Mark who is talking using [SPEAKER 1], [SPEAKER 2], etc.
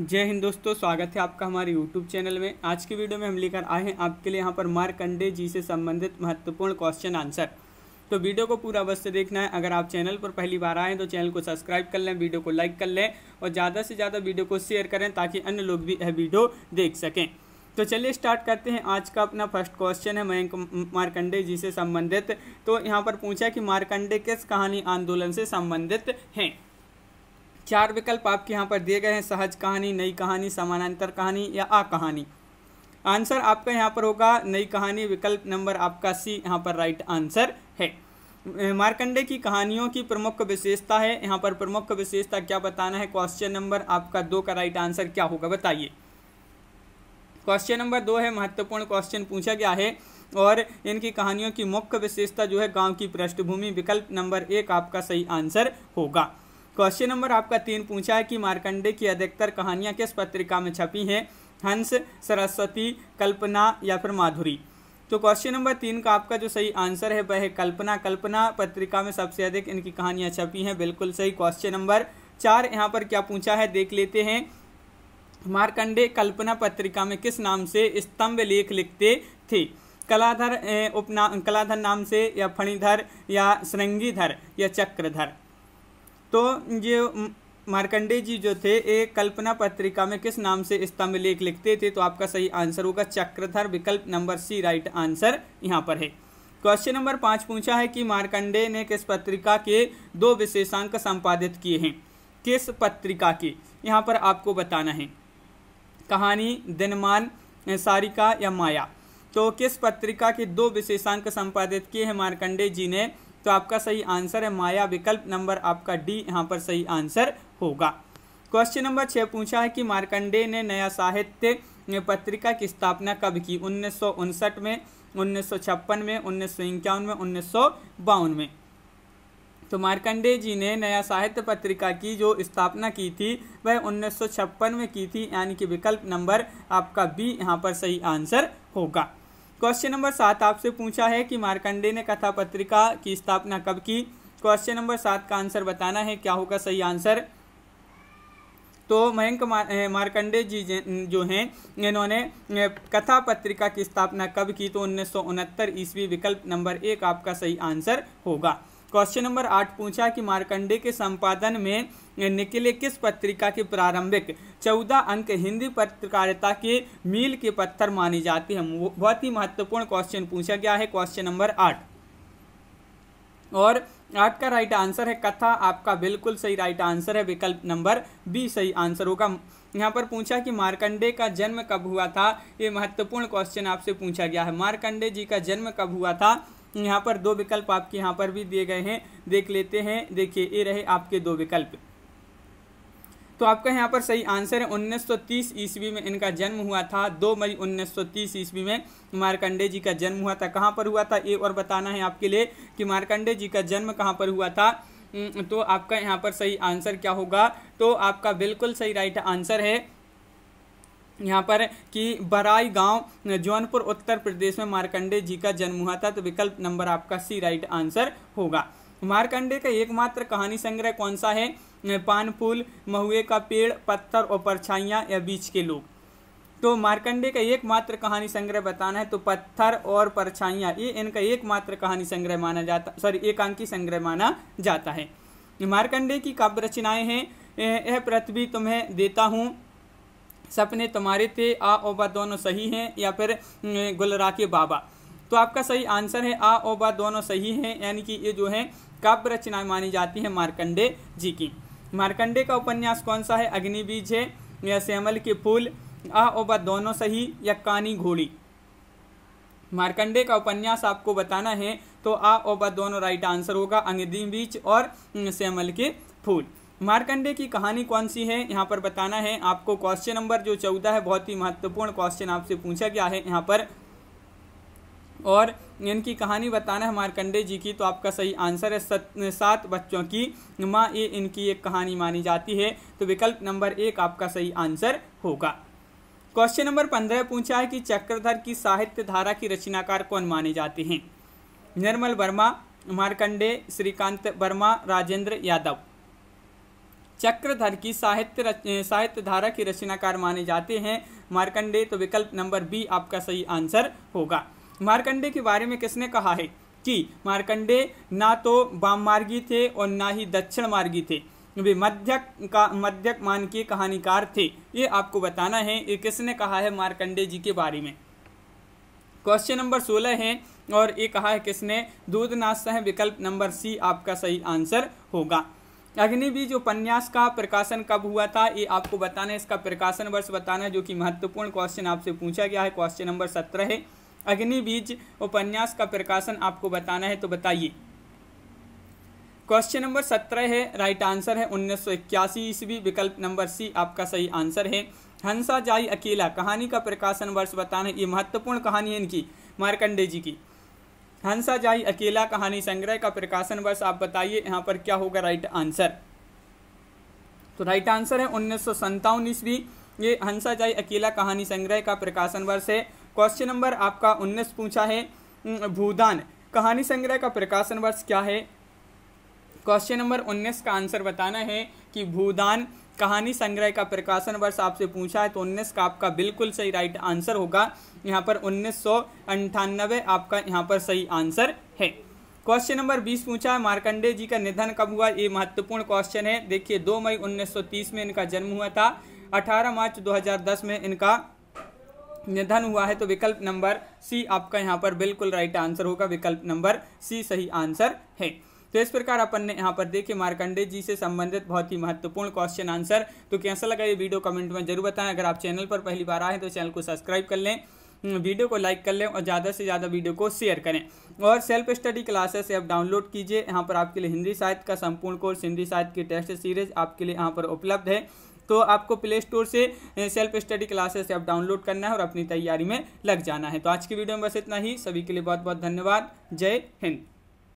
[SPEAKER 1] जय हिंद दोस्तों स्वागत है आपका हमारे YouTube चैनल में आज की वीडियो में हम लेकर आए हैं आपके लिए यहाँ पर मारकंडे जी से संबंधित महत्वपूर्ण क्वेश्चन आंसर तो वीडियो को पूरा अवश्य देखना है अगर आप चैनल पर पहली बार आएँ तो चैनल को सब्सक्राइब कर लें वीडियो को लाइक कर लें और ज़्यादा से ज़्यादा वीडियो को शेयर करें ताकि अन्य लोग भी यह वीडियो देख सकें तो चलिए स्टार्ट करते हैं आज का अपना फर्स्ट क्वेश्चन है मयंक मारकंडे जी से संबंधित तो यहाँ पर पूछा कि मारकंडे किस कहानी आंदोलन से संबंधित हैं चार विकल्प आपके यहाँ पर दिए गए हैं सहज कहानी नई कहानी समानांतर कहानी या आ कहानी आंसर आपका यहाँ पर होगा नई कहानी विकल्प नंबर आपका सी यहाँ पर राइट आंसर है मार्कंडे की कहानियों की प्रमुख विशेषता है यहाँ पर प्रमुख विशेषता क्या बताना है क्वेश्चन नंबर आपका दो का राइट आंसर क्या होगा बताइए क्वेश्चन नंबर दो है महत्वपूर्ण क्वेश्चन पूछा गया है और इनकी कहानियों की मुख्य विशेषता जो है गांव की पृष्ठभूमि विकल्प नंबर एक आपका सही आंसर होगा क्वेश्चन नंबर आपका तीन पूछा है कि मार्कंडे की अधिकतर कहानियाँ किस पत्रिका में छपी हैं हंस सरस्वती कल्पना या फिर माधुरी तो क्वेश्चन नंबर तीन का आपका जो सही आंसर है वह कल्पना कल्पना पत्रिका में सबसे अधिक इनकी कहानियाँ छपी हैं बिल्कुल सही क्वेश्चन नंबर चार यहाँ पर क्या पूछा है देख लेते हैं मार्कंडे कल्पना पत्रिका में किस नाम से स्तंभ लेख लिखते थे कलाधर उपना कलाधर नाम से या फणिधर या श्रृंगीधर या चक्रधर तो ये मार्कंडे जी जो थे एक कल्पना पत्रिका में किस नाम से स्तंभ लेख लिखते थे तो आपका सही आंसर होगा चक्रधर विकल्प नंबर सी राइट आंसर यहाँ पर है क्वेश्चन नंबर पाँच पूछा है कि मार्कंडे ने किस पत्रिका के दो विशेषांक संपादित किए हैं किस पत्रिका के यहाँ पर आपको बताना है कहानी दिनमान सारिका या माया तो किस पत्रिका के दो विशेषांक संपादित किए हैं मार्कंडे जी ने तो आपका सही आंसर है माया विकल्प नंबर आपका डी यहाँ पर सही आंसर होगा क्वेश्चन नंबर छः पूछा है कि मार्कंडे ने नया साहित्य पत्रिका की स्थापना कब की उन्नीस में उन्नीस में उन्नीस में उन्नीस में तो मार्कंडे जी ने नया साहित्य पत्रिका की जो स्थापना की थी वह उन्नीस में की थी यानी कि विकल्प नंबर आपका बी यहाँ पर सही आंसर होगा क्वेश्चन नंबर सात आपसे पूछा है कि मार्कंडे ने कथा पत्रिका की स्थापना कब की क्वेश्चन नंबर सात का आंसर बताना है क्या होगा सही आंसर तो मयंक मार्कंडे जी जो हैं इन्होंने कथा पत्रिका की स्थापना कब की तो उन्नीस ईस्वी विकल्प नंबर एक आपका सही आंसर होगा क्वेश्चन नंबर आठ पूछा कि मार्कंडे के संपादन में निकले किस पत्रिका के प्रारंभिक चौदह अंक हिंदी पत्रकारिता के मील के पत्थर मानी जाती है बहुत ही महत्वपूर्ण क्वेश्चन पूछा गया है क्वेश्चन नंबर आठ और आठ का राइट आंसर है कथा आपका बिल्कुल सही राइट आंसर है विकल्प नंबर बी सही आंसर होगा यहाँ पर पूछा कि मार्कंडे का जन्म कब हुआ था ये महत्वपूर्ण क्वेश्चन आपसे पूछा गया है मार्कंडे जी का जन्म कब हुआ था यहाँ पर दो विकल्प आपके यहाँ पर भी दिए गए हैं देख लेते हैं देखिए ये रहे आपके दो विकल्प तो आपका यहाँ पर सही आंसर है 1930 ईस्वी में इनका जन्म हुआ था 2 मई 1930 ईस्वी में मार्कंडे जी का जन्म हुआ था कहाँ पर हुआ था ये और बताना है आपके लिए कि मार्कंडे जी का जन्म कहाँ पर हुआ था तो आपका यहाँ पर सही आंसर क्या होगा तो आपका बिल्कुल सही राइट आंसर है यहाँ पर कि बराई गांव जौनपुर उत्तर प्रदेश में मार्कंडे जी का जन्म हुआ था तो विकल्प नंबर आपका सी राइट आंसर होगा मार्कंडे का एकमात्र कहानी संग्रह कौन सा है फूल महुए का पेड़ पत्थर और परछाइयाँ या बीच के लोग तो मार्कंडे का एकमात्र कहानी संग्रह बताना है तो पत्थर और परछाइयाँ ये इनका एकमात्र कहानी संग्रह माना जाता सॉरी एकांकी संग्रह माना जाता है मार्कंडे की काव्य रचनाएँ हैं यह पृथ्वी तुम्हें देता हूँ सपने तुम्हारे थे आ ओ बा दोनों सही हैं या फिर गुलरा के बाबा तो आपका सही आंसर है आ ओ बा दोनों सही हैं यानी कि ये जो है काव्य रचना मानी जाती है मार्कंडे जी की मार्कंडे का उपन्यास कौन सा है अग्निबीज है या श्यामल के फूल आ ओ बा दोनों सही या कानी घोड़ी मार्कंडे का उपन्यास आपको बताना है तो आ ओबा दोनों राइट आंसर होगा अग्निबीज और श्यामल के फूल मार्कंडे की कहानी कौन सी है यहाँ पर बताना है आपको क्वेश्चन नंबर जो चौदह है बहुत ही महत्वपूर्ण क्वेश्चन आपसे पूछा गया है यहाँ पर और इनकी कहानी बताना है मार्कंडे जी की तो आपका सही आंसर है सत, सात बच्चों की माँ ये इनकी एक कहानी मानी जाती है तो विकल्प नंबर एक आपका सही आंसर होगा क्वेश्चन नंबर पंद्रह पूछा है कि चक्रधर की साहित्य धारा की रचनाकार कौन माने जाते हैं निर्मल वर्मा मार्कंडे श्रीकांत वर्मा राजेंद्र यादव चक्रधर की साहित्य साहित्य धारा के रचनाकार माने जाते हैं मार्कंडे तो विकल्प नंबर बी आपका सही आंसर होगा मार्कंडे के बारे में किसने कहा है कि मार्कंडे ना तो वाम मार्गी थे और ना ही दक्षिण मार्गी थे वे मध्यक का मध्यक मान के कहानीकार थे ये आपको बताना है ये किसने कहा है मार्कंडे जी के बारे में क्वेश्चन नंबर सोलह है और ये कहा है किसने दूधनाथ सह विकल्प नंबर सी आपका सही आंसर होगा अग्निबीज उपन्यास का प्रकाशन कब हुआ था ये आपको बताना है इसका प्रकाशन वर्ष बताना जो कि महत्वपूर्ण क्वेश्चन आपसे पूछा गया है क्वेश्चन नंबर सत्रह है अग्निबीज उपन्यास का प्रकाशन आपको बताना है तो बताइए क्वेश्चन नंबर सत्रह है राइट आंसर है उन्नीस सौ इक्यासी ईस्वी विकल्प नंबर सी आपका सही आंसर है हंसा जाई अकेला कहानी का प्रकाशन वर्ष बताना है ये महत्वपूर्ण कहानी है इनकी मार्कंडे जी की जाई अकेला कहानी संग्रह का प्रकाशन वर्ष आप बताइए यहाँ पर क्या होगा राइट आंसर तो राइट आंसर है उन्नीस सौ ईस्वी ये हंसाजाई अकेला कहानी संग्रह का प्रकाशन वर्ष है क्वेश्चन नंबर आपका उन्नीस पूछा है भूदान कहानी संग्रह का प्रकाशन वर्ष क्या है क्वेश्चन नंबर उन्नीस का आंसर बताना है कि भूदान कहानी संग्रह का प्रकाशन वर्ष आपसे पूछा है तो उन्नीस का आपका बिल्कुल सही राइट आंसर होगा यहाँ पर उन्नीस आपका यहाँ पर सही आंसर है क्वेश्चन नंबर 20 पूछा है मार्कंडे जी का निधन कब हुआ ये महत्वपूर्ण क्वेश्चन है देखिए 2 मई 1930 में इनका जन्म हुआ था 18 मार्च 2010 में इनका निधन हुआ है तो विकल्प नंबर सी आपका यहाँ पर बिल्कुल राइट आंसर होगा विकल्प नंबर सी सही आंसर है तो इस प्रकार अपन ने यहाँ पर देखे मार्कंडे जी से संबंधित बहुत ही महत्वपूर्ण क्वेश्चन आंसर तो कैसा लगा ये वीडियो कमेंट में जरूर बताएं अगर आप चैनल पर पहली बार आए तो चैनल को सब्सक्राइब कर लें वीडियो हम्म, को लाइक कर लें और ज़्यादा से ज़्यादा वीडियो को शेयर करें और self study classes app download कीजिए यहाँ पर आपके लिए हिंदी साहित्य का संपूर्ण कोर्स हिंदी साहित्य की टेस्ट सीरीज आपके लिए यहाँ पर उपलब्ध है तो आपको प्ले स्टोर से self study classes app download करना है और अपनी तैयारी में लग जाना है तो आज की वीडियो में बस इतना ही सभी के लिए बहुत बहुत धन्यवाद जय हिंद